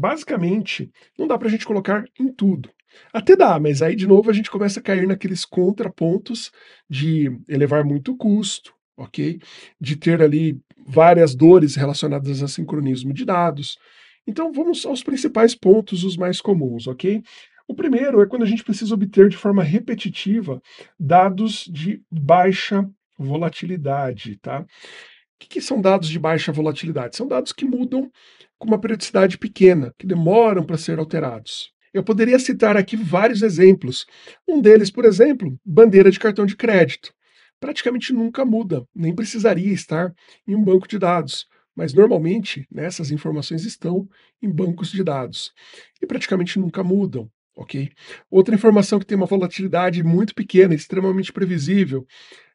basicamente, não dá para a gente colocar em tudo. Até dá, mas aí de novo a gente começa a cair naqueles contrapontos de elevar muito o custo, ok? De ter ali várias dores relacionadas a sincronismo de dados. Então vamos aos principais pontos, os mais comuns, ok? O primeiro é quando a gente precisa obter de forma repetitiva dados de baixa volatilidade, tá? O que, são dados de baixa volatilidade? São dados que mudam com uma periodicidade pequena, que demoram para ser alterados. Eu poderia citar aqui vários exemplos. Um deles, por exemplo, bandeira de cartão de crédito. Praticamente nunca muda, nem precisaria estar em um banco de dados, mas normalmente né, essas informações estão em bancos de dados e praticamente nunca mudam. Ok? Outra informação que tem uma volatilidade muito pequena, extremamente previsível,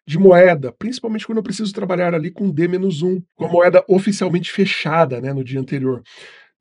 de moeda, principalmente quando eu preciso trabalhar ali com D-1, com a moeda oficialmente fechada né, no dia anterior.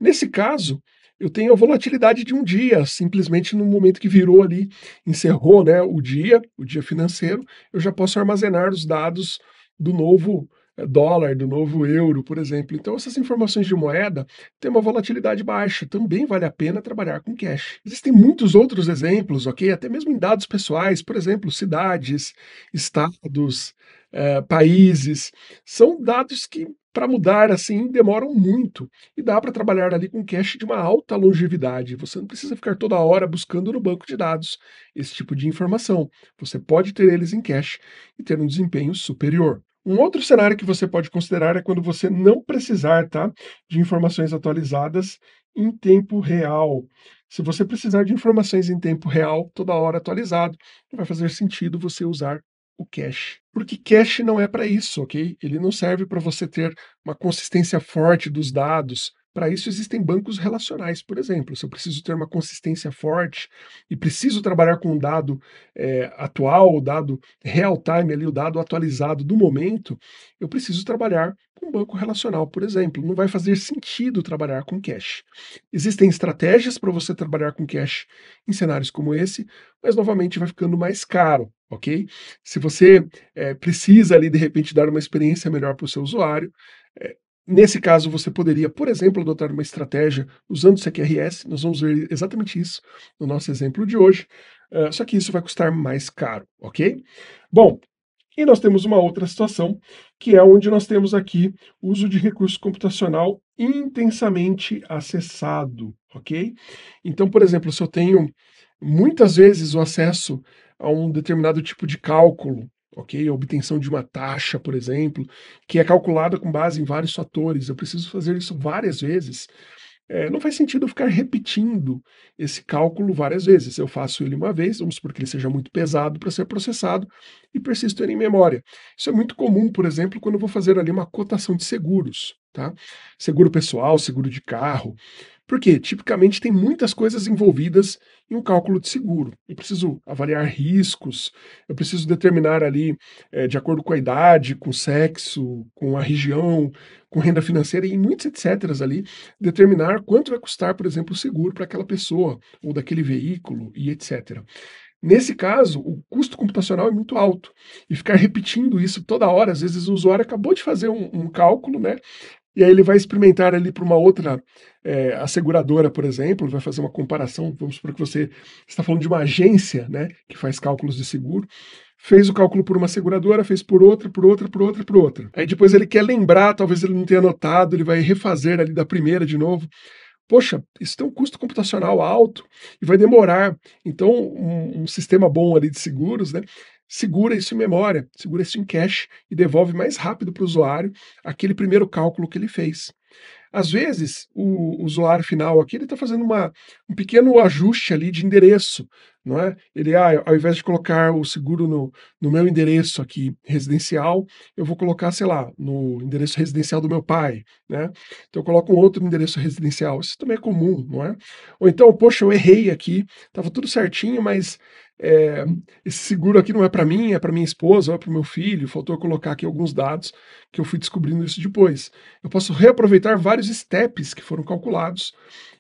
Nesse caso, eu tenho a volatilidade de um dia, simplesmente no momento que virou ali, encerrou né, o dia, o dia financeiro, eu já posso armazenar os dados do novo dólar, do novo euro, por exemplo. Então, essas informações de moeda têm uma volatilidade baixa. Também vale a pena trabalhar com cash. Existem muitos outros exemplos, ok? Até mesmo em dados pessoais, por exemplo, cidades, estados, eh, países. São dados que para mudar assim demoram muito e dá para trabalhar ali com cache de uma alta longevidade. Você não precisa ficar toda hora buscando no banco de dados esse tipo de informação. Você pode ter eles em cache e ter um desempenho superior. Um outro cenário que você pode considerar é quando você não precisar tá, de informações atualizadas em tempo real. Se você precisar de informações em tempo real, toda hora atualizado, vai fazer sentido você usar o cache. Porque cache não é para isso, ok? Ele não serve para você ter uma consistência forte dos dados, para isso existem bancos relacionais, por exemplo. Se eu preciso ter uma consistência forte e preciso trabalhar com um dado é, atual, o dado real time, ali, o dado atualizado do momento, eu preciso trabalhar com um banco relacional, por exemplo. Não vai fazer sentido trabalhar com cache. Existem estratégias para você trabalhar com cache em cenários como esse, mas novamente vai ficando mais caro, ok? Se você é, precisa ali de repente dar uma experiência melhor para o seu usuário, eh, Nesse caso, você poderia, por exemplo, adotar uma estratégia usando o CQRS. Nós vamos ver exatamente isso no nosso exemplo de hoje. Uh, só que isso vai custar mais caro, ok? Bom, e nós temos uma outra situação, que é onde nós temos aqui uso de recurso computacional intensamente acessado, ok? Então, por exemplo, se eu tenho muitas vezes o acesso a um determinado tipo de cálculo, ok? A obtenção de uma taxa, por exemplo, que é calculada com base em vários fatores. Eu preciso fazer isso várias vezes. É, não faz sentido eu ficar repetindo esse cálculo várias vezes. Eu faço ele uma vez, vamos supor que ele seja muito pesado para ser processado e persisto ele em memória. Isso é muito comum, por exemplo, quando eu vou fazer ali uma cotação de seguros, tá? Seguro pessoal, seguro de carro porque tipicamente tem muitas coisas envolvidas em um cálculo de seguro. Eu preciso avaliar riscos, eu preciso determinar ali, é, de acordo com a idade, com o sexo, com a região, com renda financeira e muitos etc. ali, determinar quanto vai custar, por exemplo, o seguro para aquela pessoa ou daquele veículo e etc. Nesse caso, o custo computacional é muito alto. E ficar repetindo isso toda hora, às vezes o usuário acabou de fazer um, um cálculo, né? E aí ele vai experimentar ali para uma outra é, asseguradora, por exemplo, vai fazer uma comparação, vamos supor que você está falando de uma agência, né, que faz cálculos de seguro, fez o cálculo por uma seguradora, fez por outra, por outra, por outra, por outra. Aí depois ele quer lembrar, talvez ele não tenha anotado, ele vai refazer ali da primeira de novo. Poxa, isso tem um custo computacional alto e vai demorar. Então, um, um sistema bom ali de seguros, né, segura isso em memória, segura isso em cache e devolve mais rápido para o usuário aquele primeiro cálculo que ele fez. Às vezes, o usuário final aqui está fazendo uma, um pequeno ajuste ali de endereço, não é? Ele, ah, ao invés de colocar o seguro no, no meu endereço aqui residencial, eu vou colocar, sei lá, no endereço residencial do meu pai, né? Então eu coloco um outro endereço residencial. Isso também é comum, não é? Ou então, poxa, eu errei aqui, estava tudo certinho, mas é, esse seguro aqui não é para mim, é para minha esposa, ou é para o meu filho, faltou eu colocar aqui alguns dados que eu fui descobrindo isso depois. Eu posso reaproveitar aproveitar vários steps que foram calculados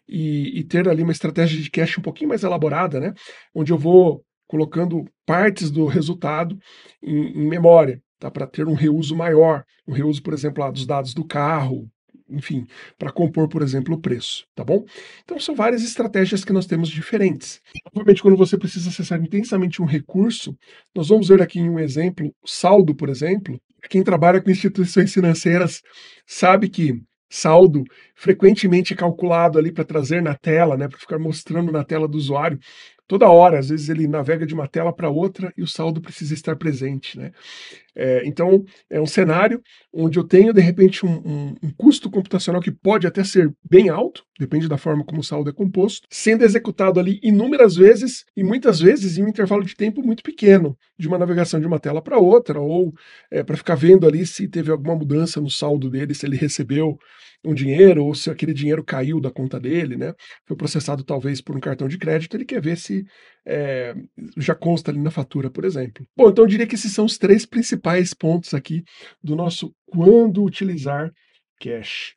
e, e ter ali uma estratégia de cache um pouquinho mais elaborada, né? Onde eu vou colocando partes do resultado em, em memória, tá? Para ter um reuso maior, um reuso, por exemplo, lá, dos dados do carro, enfim, para compor, por exemplo, o preço, tá bom? Então são várias estratégias que nós temos diferentes. Obviamente, quando você precisa acessar intensamente um recurso, nós vamos ver aqui em um exemplo, saldo, por exemplo. Quem trabalha com instituições financeiras sabe que saldo frequentemente calculado ali para trazer na tela, né, para ficar mostrando na tela do usuário toda hora. Às vezes ele navega de uma tela para outra e o saldo precisa estar presente, né? É, então é um cenário onde eu tenho de repente um, um, um, custo computacional que pode até ser bem alto, depende da forma como o saldo é composto, sendo executado ali inúmeras vezes e muitas vezes em um intervalo de tempo muito pequeno, de uma navegação de uma tela para outra ou é, para ficar vendo ali se teve alguma mudança no saldo dele, se ele recebeu um dinheiro ou se aquele dinheiro caiu da conta dele, né? Foi processado talvez por um cartão de crédito, ele quer ver se é, já consta ali na fatura, por exemplo. Bom, então eu diria que esses são os três principais pontos aqui do nosso quando utilizar cash.